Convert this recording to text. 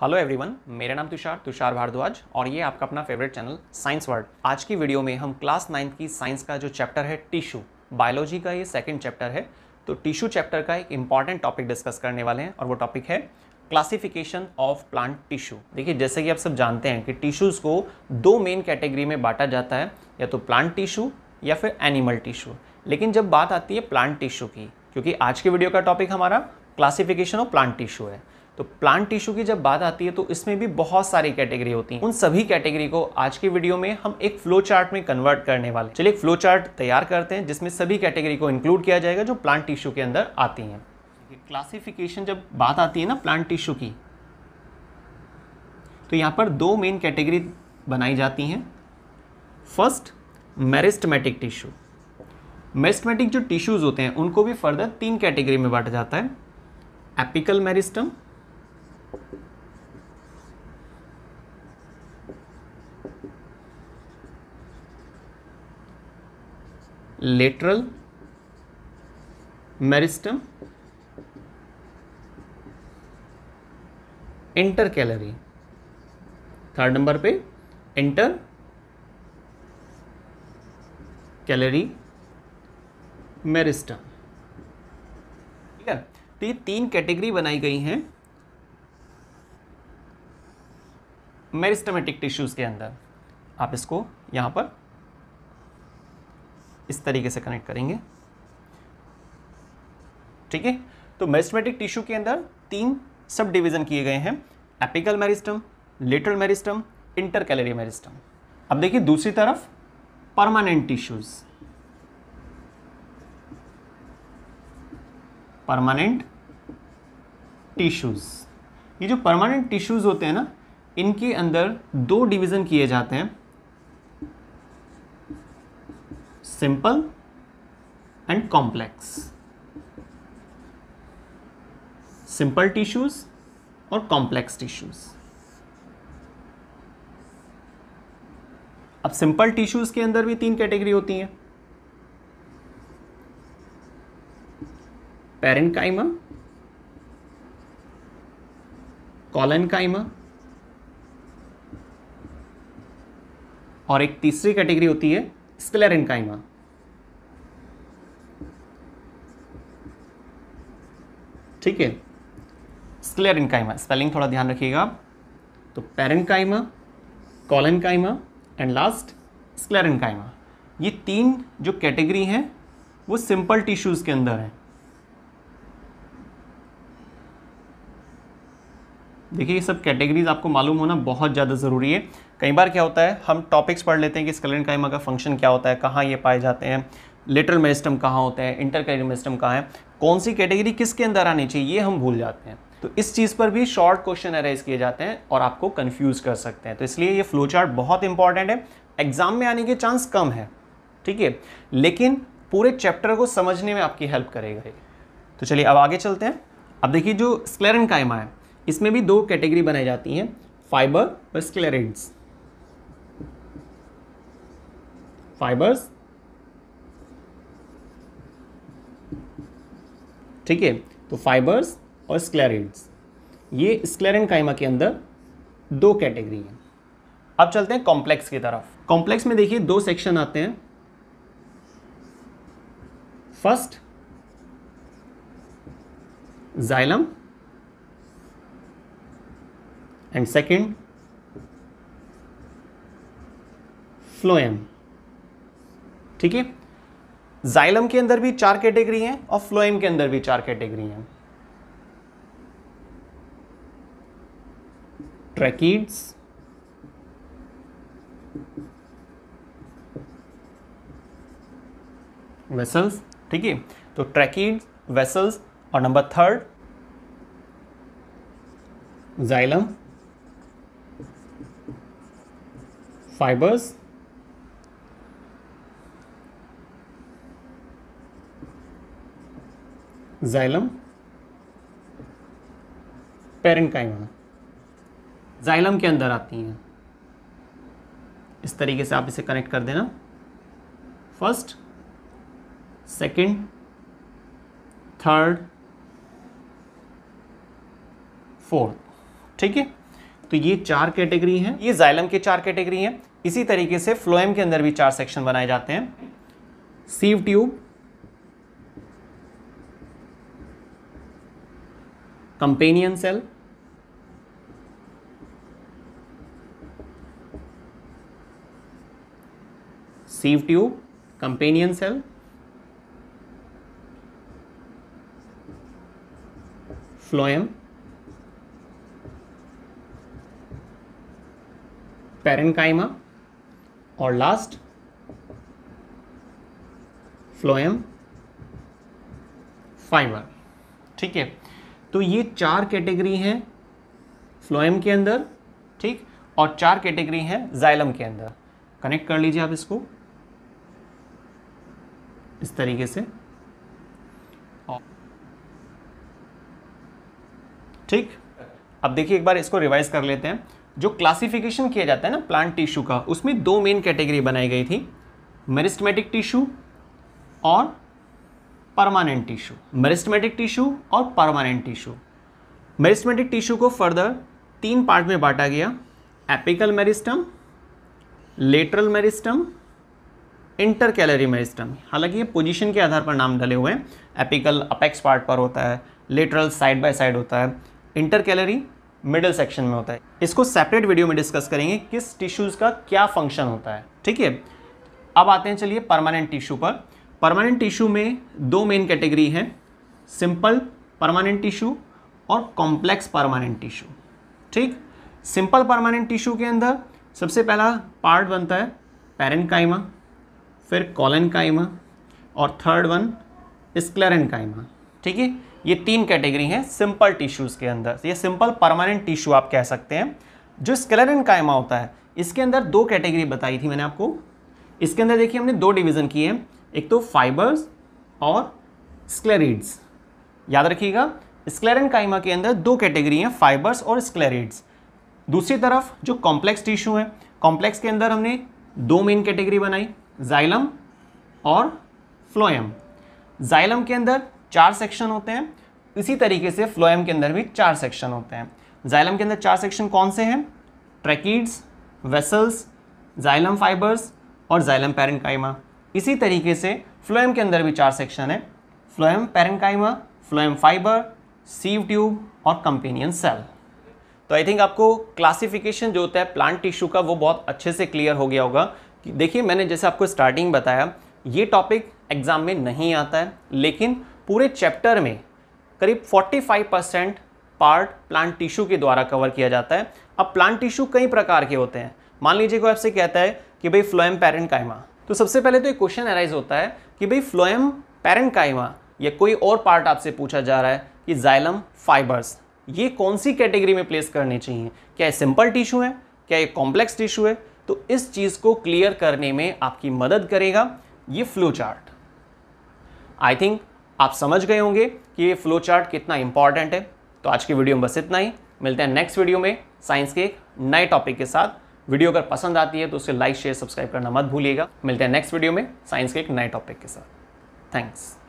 hello everyone मेरा नाम तुषार तुषार भारद्वाज और ये आपका अपना फेवरेट चैनल साइंस वर्ड आज की वीडियो में हम क्लास नाइन्थ की साइंस का जो चैप्टर है टिश्यू बायोलॉजी का ये सेकंड चैप्टर है तो टिश्यू चैप्टर का एक इंपॉर्टेंट टॉपिक डिस्कस करने वाले हैं और वो टॉपिक है क्लासिफिकेशन ऑफ प्लांट टिश्यू देखिए जैसे कि आप सब जानते हैं कि टिश्यूज़ को दो मेन कैटेगरी में बांटा जाता है या तो प्लांट टिश्यू या फिर एनिमल टिश्यू लेकिन जब बात आती है प्लांट टिश्यू की क्योंकि आज की वीडियो का टॉपिक हमारा क्लासिफिकेशन ऑफ प्लांट टिश्यू है तो प्लांट टिश्यू की जब बात आती है तो इसमें भी बहुत सारी कैटेगरी होती है उन सभी कैटेगरी को आज के वीडियो में हम एक फ्लो चार्ट में कन्वर्ट करने वाले चलिए एक फ्लो चार्ट तैयार करते हैं जिसमें सभी कैटेगरी को इंक्लूड किया जाएगा जो प्लांट टिश्यू के अंदर आती हैं क्लासिफिकेशन जब बात आती है ना प्लांट टिश्यू की तो यहाँ पर दो मेन कैटेगरी बनाई जाती हैं फर्स्ट मेरिस्टमेटिक टिश्यू मेरिस्टमेटिक जो टिश्यूज़ होते हैं उनको भी फर्दर तीन कैटेगरी में बांटा जाता है apical meristem lateral meristem intercalary third number पे इंटर कैलरी मेरिस्टम ठीक है तो ये तीन कैटेगरी बनाई गई हैं मेरिस्टमेटिक टिश्यूज़ के अंदर आप इसको यहाँ पर इस तरीके से कनेक्ट करेंगे ठीक है तो मेरिस्टमेटिक टिश्यू के अंदर तीन सब डिवीज़न किए गए हैं apical meristem lateral meristem intercalary meristem अब देखिए दूसरी तरफ परमानेंट टिश्यूज परमानेंट टिश्यूज ये जो परमानेंट टिश्यूज होते हैं ना इनके अंदर दो डिवीज़न किए जाते हैं simple and complex simple tissues और कॉम्प्लेक्स टिश्यूज अब सिंपल टिश्यूज के अंदर भी तीन कैटेगरी होती हैं पेरेंट काइमा कॉलन काइमा और एक तीसरी कैटेगरी होती है स्क्लेरेनकाइमा ठीक है स्क्लेरेनकाइमा स्पेलिंग थोड़ा ध्यान रखिएगा आप तो कॉलन कॉलनकाइमा एंड लास्ट स्क्लेरेनकाइमा ये तीन जो कैटेगरी हैं वो सिंपल टिश्यूज़ के अंदर हैं देखिए ये सब कैटेगरीज आपको मालूम होना बहुत ज़्यादा ज़रूरी है कई बार क्या होता है हम टॉपिक्स पढ़ लेते हैं कि स्कलन कायमा का फंक्शन क्या होता है कहाँ ये पाए जाते हैं लिटल मेस्टम कहाँ होते हैं इंटर कैरियर कहाँ है कौन सी कैटेगरी किसके अंदर आनी चाहिए ये हम भूल जाते हैं तो इस चीज़ पर भी शॉर्ट क्वेश्चन अरेज किए जाते हैं और आपको कन्फ्यूज़ कर सकते हैं तो इसलिए ये फ्लो चार्ट बहुत इंपॉर्टेंट है एग्जाम में आने के चांस कम है ठीक है लेकिन पूरे चैप्टर को समझने में आपकी हेल्प करेगा तो चलिए अब आगे चलते हैं अब देखिए जो स्क्लेरन कायमा है इसमें भी दो कैटेगरी बनाई जाती हैं फाइबर और स्क्लेरिड्स फाइबर्स ठीक है तो फाइबर्स और स्क्लेरिड्स ये स्क्लेरिन काइमा के अंदर दो कैटेगरी हैं अब चलते हैं कॉम्प्लेक्स की तरफ कॉम्प्लेक्स में देखिए दो सेक्शन आते हैं first xylem and second phloem ठीक है जाइलम के अंदर भी चार कैटेगरी हैं और फ्लोएम के अंदर भी चार कैटेगरी हैं ट्रैकिड्स वेसल्स ठीक है तो ट्रैकिड्स वेसल्स और number third xylem fibers xylem parenchyma xylem के अंदर आती हैं इस तरीके से आप इसे कनेक्ट कर देना फर्स्ट सेकंड थर्ड फोर्थ ठीक है तो ये चार कैटेगरी हैं ये जाइलम के चार कैटेगरी हैं इसी तरीके से फ्लोएम के अंदर भी चार सेक्शन बनाए जाते हैं sieve tube companion cell sieve tube companion cell phloem parenchyma और लास्ट फ्लोएम फाइबर ठीक है तो ये चार कैटेगरी हैं फ्लोएम के अंदर ठीक और चार कैटेगरी हैं जाइलम के अंदर कनेक्ट कर लीजिए आप इसको इस तरीके से ठीक अब देखिए एक बार इसको रिवाइज कर लेते हैं जो क्लासिफिकेशन किया जाता है ना प्लांट टिश्यू का उसमें दो मेन कैटेगरी बनाई गई थी मेरिस्टमेटिक टिश्यू और परमानेंट टिश्यू मेरिस्टमेटिक टिश्यू और परमानेंट टिश्यू मेरिस्टमेटिक टिश्यू को फर्दर तीन पार्ट में बांटा गया apical meristem lateral meristem intercalary meristem हालांकि ये पोजीशन के आधार पर नाम डले हुए हैं एपिकल अपेक्स पार्ट पर होता है लेटरल साइड बाय साइड होता है इंटर कैलरी मिडल सेक्शन में होता है इसको सेपरेट वीडियो में डिस्कस करेंगे किस टिश्यूज़ का क्या फंक्शन होता है ठीक है अब आते हैं चलिए परमानेंट टिश्यू पर परमानेंट टिश्यू में दो मेन कैटेगरी हैं सिंपल परमानेंट टिश्यू और कॉम्प्लेक्स परमानेंट टिश्यू ठीक सिंपल परमानेंट टिश्यू के अंदर सबसे पहला पार्ट बनता है पेरेंट काइमा फिर कॉलन काइमा और थर्ड वन स्क्लेरन काइमा ठीक है ये तीन कैटेगरी हैं सिंपल टिश्यूज़ के अंदर ये सिंपल परमानेंट टिश्यू आप कह सकते हैं जो स्केलेटन कायमा होता है इसके अंदर दो कैटेगरी बताई थी मैंने आपको इसके अंदर देखिए हमने दो डिवीज़न किए हैं एक तो फाइबर्स और स्क्लेरिड्स याद रखिएगा स्क्लेरन कायमा के अंदर दो कैटेगरी हैं फाइबर्स और स्क्लेरिड्स दूसरी तरफ जो कॉम्प्लेक्स टिश्यू हैं कॉम्प्लेक्स के अंदर हमने दो मेन कैटेगरी बनाई जाइलम और फ्लोएम जाइलम के अंदर चार सेक्शन होते हैं इसी तरीके से फ्लोएम के अंदर भी चार सेक्शन होते हैं जाइलम के अंदर चार सेक्शन कौन से हैं ट्रैकिड्स वेसल्स जाइलम फाइबर्स और जाइलम पेरेंकाइमा इसी तरीके से फ्लोएम के अंदर भी चार सेक्शन है phloem parenchyma phloem fiber sieve tube और कंपेनियन सेल तो आई थिंक आपको क्लासिफिकेशन जो होता है प्लांट टिश्यू का वो बहुत अच्छे से क्लियर हो गया होगा देखिए मैंने जैसे आपको स्टार्टिंग बताया ये टॉपिक एग्ज़ाम में नहीं आता है लेकिन पूरे चैप्टर में करीब 45 परसेंट पार्ट प्लांट टिश्यू के द्वारा कवर किया जाता है अब प्लांट टिश्यू कई प्रकार के होते हैं मान लीजिए कोई आपसे कहता है कि भाई फ्लोएम पेरेंट कायमा तो सबसे पहले तो एक क्वेश्चन अराइज होता है कि भाई फ्लोएम पेरेंट कायमा या कोई और पार्ट आपसे पूछा जा रहा है कि जाइलम फाइबर्स ये कौन सी कैटेगरी में प्लेस करने चाहिए क्या सिंपल टिश्यू है क्या ये कॉम्प्लेक्स टिश्यू है तो इस चीज़ को क्लियर करने में आपकी मदद करेगा ये फ्लो चार्ट आई थिंक आप समझ गए होंगे कि ये फ्लो चार्ट कितना इंपॉर्टेंट है तो आज की वीडियो में बस इतना ही मिलते हैं नेक्स्ट वीडियो में साइंस के एक नए टॉपिक के साथ वीडियो अगर पसंद आती है तो उसे लाइक शेयर सब्सक्राइब करना मत भूलिएगा मिलते हैं नेक्स्ट वीडियो में साइंस के एक नए टॉपिक के साथ थैंक्स